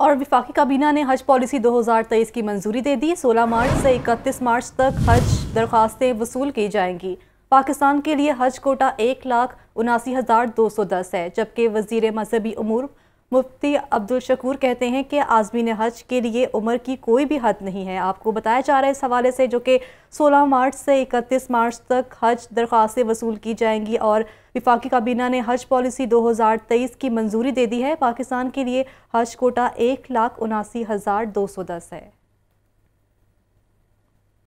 और विफाकी काबीना ने हज पॉलिसी 2023 की मंजूरी दे दी 16 मार्च से 31 मार्च तक हज दरख्वास्तें वसूल की जाएंगी पाकिस्तान के लिए हज कोटा एक लाख उनासी हज़ार दो सौ दस है जबकि वजीर मजहबी अमूर मुफ्ती अब्दुल शकूर कहते हैं कि आज़मीन हज के लिए उम्र की कोई भी हद नहीं है आपको बताया जा रहा है इस हवाले से जो कि 16 मार्च से 31 मार्च तक हज दरख्वास्तें वसूल की जाएंगी और विफाकी काबीना ने हज पॉलिसी 2023 की मंजूरी दे दी है पाकिस्तान के लिए हज कोटा एक लाख उनासी हज़ार दो सौ दस है